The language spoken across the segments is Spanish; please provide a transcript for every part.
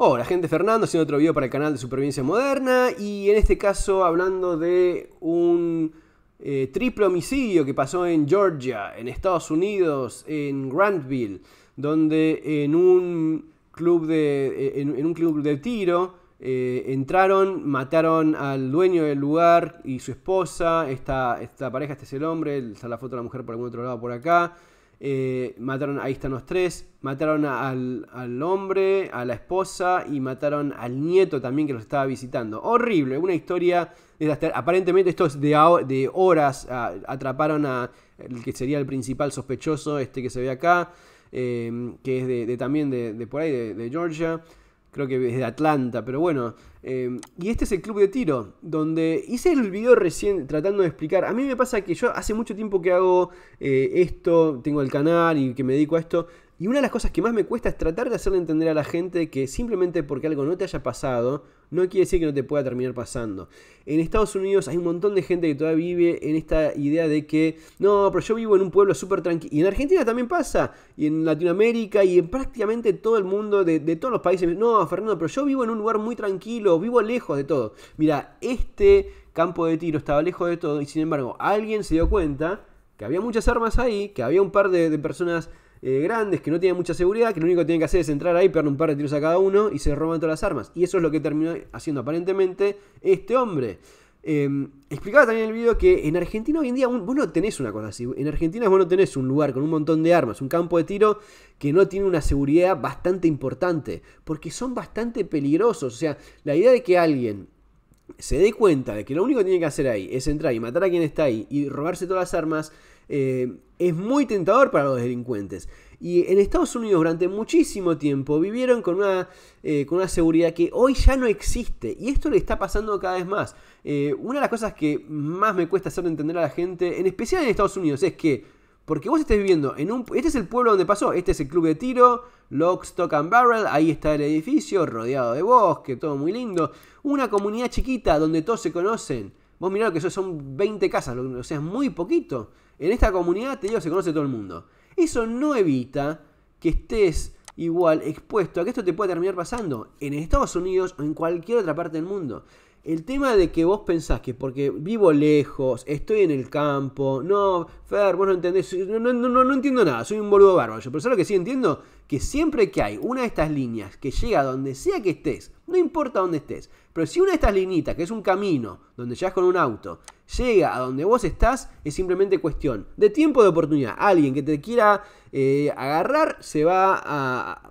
Hola gente, Fernando haciendo otro video para el canal de Supervivencia Moderna y en este caso hablando de un eh, triple homicidio que pasó en Georgia, en Estados Unidos, en Grantville, donde en un club de, eh, en, un club de tiro eh, entraron, mataron al dueño del lugar y su esposa, esta, esta pareja, este es el hombre, está la foto de la mujer por algún otro lado por acá eh, mataron están los tres mataron al, hombre, a la esposa y mataron al nieto también que los estaba visitando. Horrible, una historia Aparentemente estos es de, de, horas atraparon a el que sería el principal sospechoso, este que se ve acá, eh, que es de, también de, por ahí, de Georgia creo que es de Atlanta, pero bueno, Em, y este es el club de tiro, donde hice el video recién tratando de explicar. A mí me pasa que yo hace mucho tiempo que hago eh, esto, tengo el canal y que me dedico a esto. Y una de las cosas que más me cuesta es tratar de hacerle entender a la gente que simplemente porque algo no te haya pasado, no quiere decir que no te pueda terminar pasando. En Estados Unidos hay un montón de gente que todavía vive en esta idea de que, no, pero yo vivo en un pueblo súper tranquilo. Y en Argentina también pasa, y en Latinoamérica, y en prácticamente todo el mundo, de todos los países. No, Fernando, pero yo vivo en un lugar muy tranquilo vivo lejos de todo. Mira, este campo de tiro estaba lejos de todo y sin embargo alguien se dio cuenta que había muchas armas ahí, que había un par de, personas eh, grandes que no tenían mucha seguridad, que lo único que tienen que hacer es entrar ahí, pegarle un par de tiros a cada uno y se roban todas las armas. Y eso es lo que terminó haciendo aparentemente este hombre. Em, explicaba también en el video que en Argentina hoy en día vos no tenés una cosa así. En Argentina vos no tenés un lugar con un montón de armas, un campo de tiro que no tiene una seguridad bastante importante, porque son bastante peligrosos. O sea, la idea de que alguien se dé cuenta de que lo único que tiene que hacer ahí es entrar y matar a quien está ahí y robarse todas las armas eh, es muy tentador para los delincuentes. Y en Estados Unidos durante muchísimo tiempo vivieron con una, eh, con una seguridad que hoy ya no existe. Y esto le está pasando cada vez más. Eh, una de las cosas que más me cuesta hacer entender a la gente, en especial en Estados Unidos, es que porque vos estés viviendo en un... Este es el pueblo donde pasó, este es el club de tiro, Lock, Stock and Barrel, ahí está el edificio, rodeado de bosque, todo muy lindo. Una comunidad chiquita donde todos se conocen. Vos mirá que son 20 casas, o sea, es muy poquito. En esta comunidad, te digo, se conoce todo el mundo. Eso no evita que estés igual expuesto a que esto te pueda terminar pasando en Estados Unidos o en cualquier otra parte del mundo. El tema de que vos pensás que porque vivo lejos, estoy en el campo, no, Fer, vos no entendés, no, no, entiendo nada, soy un boludo bárbaro. Pero solo que sí entiendo que siempre que hay una de estas líneas que llega a donde sea que estés, no importa dónde estés, pero si una de estas linitas, que es un camino, donde llegas con un auto, llega a donde vos estás, es simplemente cuestión de tiempo de oportunidad. Alguien que te quiera eh, agarrar se va a...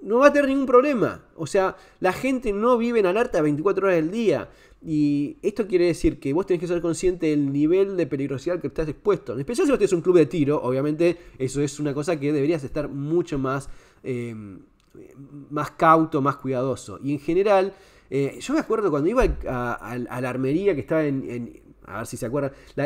No va a tener ningún problema. O sea, la gente no vive en alerta 24 horas del día. Y esto quiere decir que vos tenés que ser consciente del nivel de peligrosidad que estás expuesto. En especial si vos tenés un club de tiro, obviamente eso es una cosa que deberías estar mucho más, eh, más cauto, más cuidadoso. Y en general, eh, yo me acuerdo cuando iba a, la armería que estaba en, A ver si se acuerdan. La,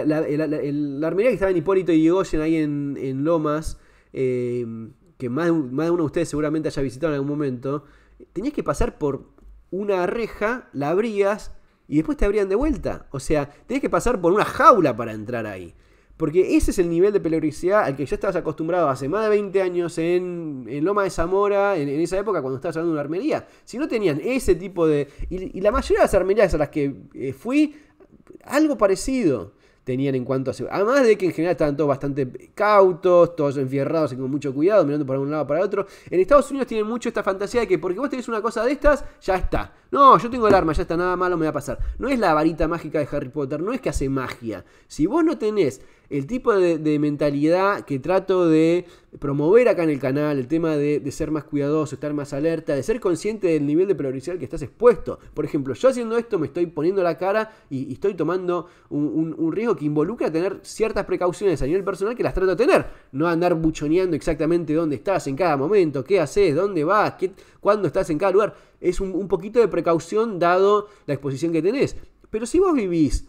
armería que estaba en Hipólito y Goyen ahí en, Lomas, em, que más más de uno de ustedes seguramente haya visitado en algún momento, tenías que pasar por una reja, la abrías y después te abrían de vuelta. O sea, tenías que pasar por una jaula para entrar ahí. Porque ese es el nivel de peligrosidad al que ya estabas acostumbrado hace más de 20 años en, en Loma de Zamora, en, esa época cuando estabas hablando una armería. Si no tenían ese tipo de... Y, la mayoría de las armerías a las que eh, fui, algo parecido tenían en cuanto a... Además de que en general estaban todos bastante cautos, todos enfierrados y con mucho cuidado, mirando para un lado para el otro. En Estados Unidos tienen mucho esta fantasía de que porque vos tenés una cosa de estas, ya está. No, yo tengo el arma, ya está, nada malo me va a pasar. No es la varita mágica de Harry Potter, no es que hace magia. Si vos no tenés el tipo de, mentalidad que trato de promover acá en el canal, el tema de, ser más cuidadoso, estar más alerta, de ser consciente del nivel de prioridad que estás expuesto. Por ejemplo, yo haciendo esto me estoy poniendo la cara y, estoy tomando un, riesgo que involucra tener ciertas precauciones a nivel personal que las trato de tener. No andar buchoneando exactamente dónde estás en cada momento, qué haces, dónde vas, qué, cuándo estás en cada lugar. Es un, un poquito de precaución dado la exposición que tenés. Pero si vos vivís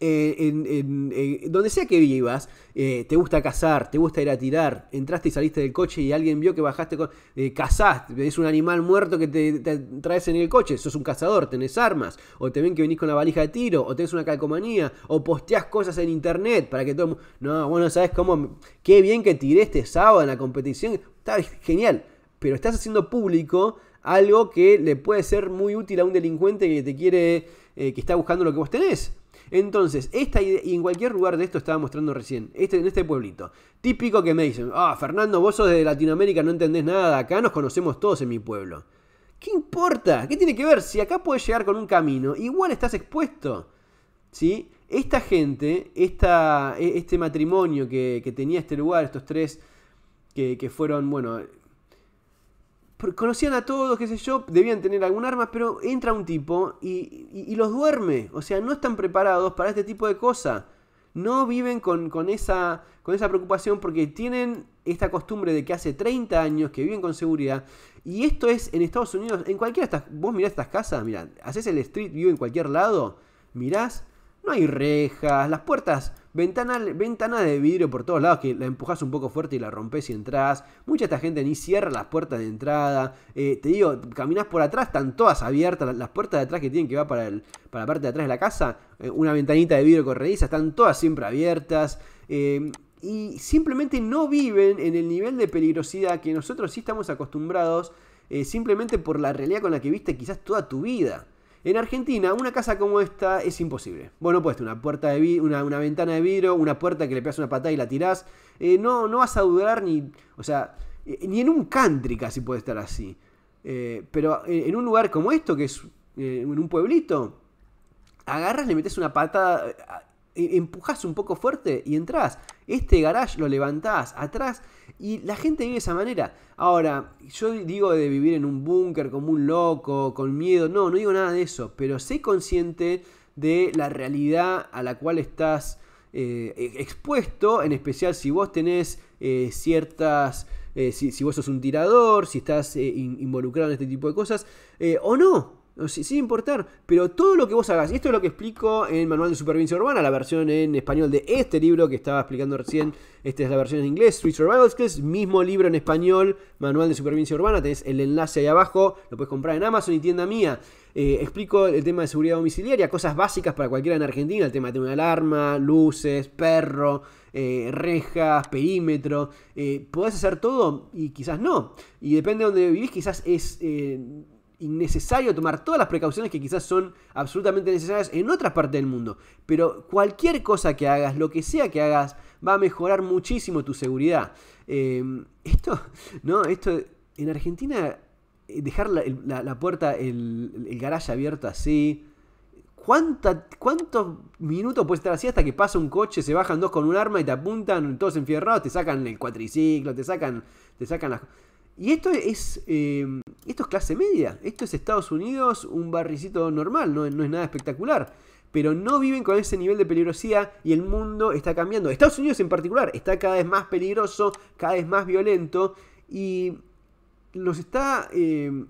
eh, en, donde sea que vivas, eh, te gusta cazar, te gusta ir a tirar, entraste y saliste del coche y alguien vio que bajaste, con, eh, cazaste, es un animal muerto que te, traes en el coche, sos un cazador, tenés armas, o te ven que venís con la valija de tiro, o tenés una calcomanía, o posteas cosas en internet para que todo el mundo... No, bueno, ¿sabes cómo? Qué bien que tiré este sábado en la competición, está genial, pero estás haciendo público algo que le puede ser muy útil a un delincuente que te quiere, eh, que está buscando lo que vos tenés. Entonces, esta idea, y en cualquier lugar de esto estaba mostrando recién, este, en este pueblito, típico que me dicen, ah, Fernando, vos sos de Latinoamérica, no entendés nada, acá nos conocemos todos en mi pueblo. ¿Qué importa? ¿Qué tiene que ver? Si acá puedes llegar con un camino, igual estás expuesto. ¿Sí? Esta gente, esta, e-, este matrimonio que, tenía este lugar, estos tres que, que fueron, bueno, conocían a todos, qué sé yo, debían tener algún arma, pero entra un tipo y, los duerme. O sea, no están preparados para este tipo de cosas. No viven con, esa, con esa preocupación porque tienen esta costumbre de que hace 30 años que viven con seguridad. Y esto es en Estados Unidos, en cualquiera de estas, vos mirás estas casas, mirá, haces el street view en cualquier lado, mirás, no hay rejas, las puertas Ventana, ventana de vidrio por todos lados que la empujas un poco fuerte y la rompes y entras. Mucha esta gente ni cierra las puertas de entrada. Eh, te digo, caminas por atrás, están todas abiertas. Las puertas de atrás que tienen que va para, para la parte de atrás de la casa, eh, una ventanita de vidrio corrediza, están todas siempre abiertas. Eh, y simplemente no viven en el nivel de peligrosidad que nosotros sí estamos acostumbrados, simplemente por la realidad con la que viste quizás toda tu vida. En Argentina, una casa como esta es imposible. Bueno, puesto una puerta de una, ventana de vidrio, una puerta que le pegas una patada y la tirás. Eh, no, no vas a dudar ni. O sea, eh, ni en un country casi puede estar así. Eh, pero en un lugar como esto, que es en un pueblito, agarras, le metes una patada empujas un poco fuerte y entras Este garage lo levantás atrás y la gente vive de esa manera. Ahora, yo digo de vivir en un búnker como un loco, con miedo. No, no digo nada de eso, pero sé consciente de la realidad a la cual estás eh, e-, expuesto, en especial si vos tenés eh, ciertas... Eh, si, vos sos un tirador, si estás involucrado en este tipo de cosas, o no, no sin importar, pero todo lo que vos hagas, y esto es lo que explico en el Manual de Supervivencia Urbana, la versión en español de este libro que estaba explicando recién, esta es la versión en inglés, Street Survival Skills, mismo libro en español, Manual de Supervivencia Urbana, tenés el enlace ahí abajo, lo puedes comprar en Amazon y tienda mía. Eh, explico el tema de seguridad domiciliaria, cosas básicas para cualquiera en Argentina, el tema de una alarma, luces, perro, eh, rejas, perímetro. Eh, ¿Podés hacer todo? Y quizás no. Y depende de donde vivís, quizás es innecesario tomar todas las precauciones que quizás son absolutamente necesarias en otras partes del mundo. Pero cualquier cosa que hagas, lo que sea que hagas, va a mejorar muchísimo tu seguridad. Em, esto, no, esto en Argentina, eh, dejar la, puerta, el, garaje abierto así. ¿Cuánta, ¿Cuántos minutos puedes estar así hasta que pasa un coche, se bajan dos con un arma y te apuntan, todos enfierrados, te sacan el cuatriciclo, te sacan, te sacan las... Y esto es, em, esto es clase media, esto es Estados Unidos, un barricito normal, no, no es nada espectacular. Pero no viven con ese nivel de peligrosidad y el mundo está cambiando. Estados Unidos en particular está cada vez más peligroso, cada vez más violento y los está em,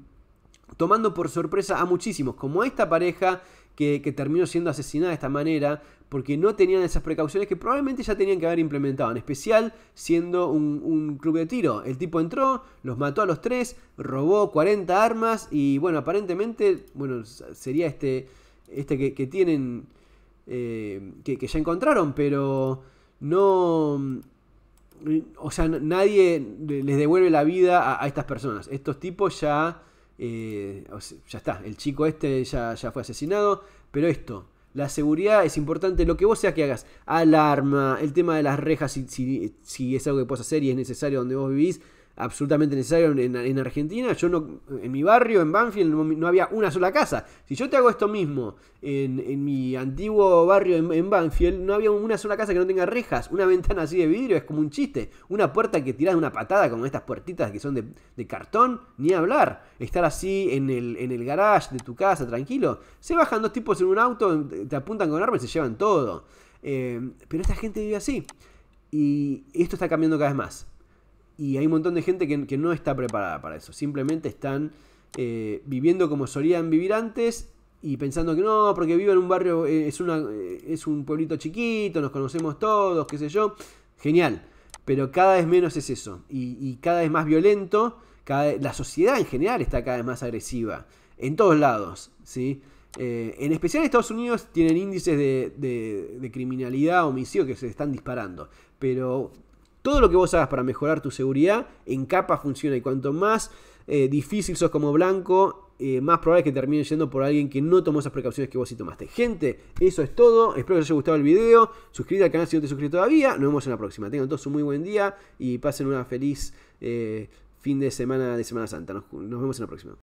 tomando por sorpresa a muchísimos, como a esta pareja que, terminó siendo asesinada de esta manera porque no tenían esas precauciones que probablemente ya tenían que haber implementado, en especial siendo un, club de tiro. El tipo entró, los mató a los tres, robó 40 armas y bueno, aparentemente, bueno, sería este, este que, tienen, eh, que, ya encontraron, pero no... O sea, nadie les devuelve la vida a estas personas. Estos tipos ya eh, ya está, el chico este ya, ya fue asesinado, pero esto, la seguridad es importante, lo que vos sea que hagas, alarma, el tema de las rejas, si, si, si, es algo que puedes hacer y es necesario donde vos vivís, absolutamente necesario en, Argentina. Yo no, en mi barrio, en Banfield, no, había una sola casa. Si yo te hago esto mismo en, mi antiguo barrio en, Banfield, no había una sola casa que no tenga rejas. Una ventana así de vidrio es como un chiste. Una puerta que tirás una patada, con estas puertitas que son de, cartón, ni hablar. Estar así en el, en el garage de tu casa, tranquilo. Se bajan dos tipos en un auto, te apuntan con armas y se llevan todo. Eh, pero esta gente vive así. Y esto está cambiando cada vez más. Y hay un montón de gente que, no está preparada para eso. Simplemente están eh, viviendo como solían vivir antes y pensando que no, porque vive en un barrio, eh, es, una, eh, es un pueblito chiquito, nos conocemos todos, qué sé yo. Genial. Pero cada vez menos es eso. Y, cada vez más violento. Cada, la sociedad en general está cada vez más agresiva. En todos lados. ¿sí? en especial Estados Unidos tienen índices de, de, de, criminalidad, homicidio que se están disparando. Pero todo lo que vos hagas para mejorar tu seguridad en capa funciona y cuanto más eh, difícil sos como blanco, eh, más probable es que termine yendo por alguien que no tomó esas precauciones que vos sí tomaste. Gente, eso es todo. Espero que os haya gustado el video. Suscríbete al canal si no te suscrito todavía. Nos vemos en la próxima. Tengan todos un muy buen día y pasen una feliz eh, fin de semana de Semana Santa. nos vemos en la próxima.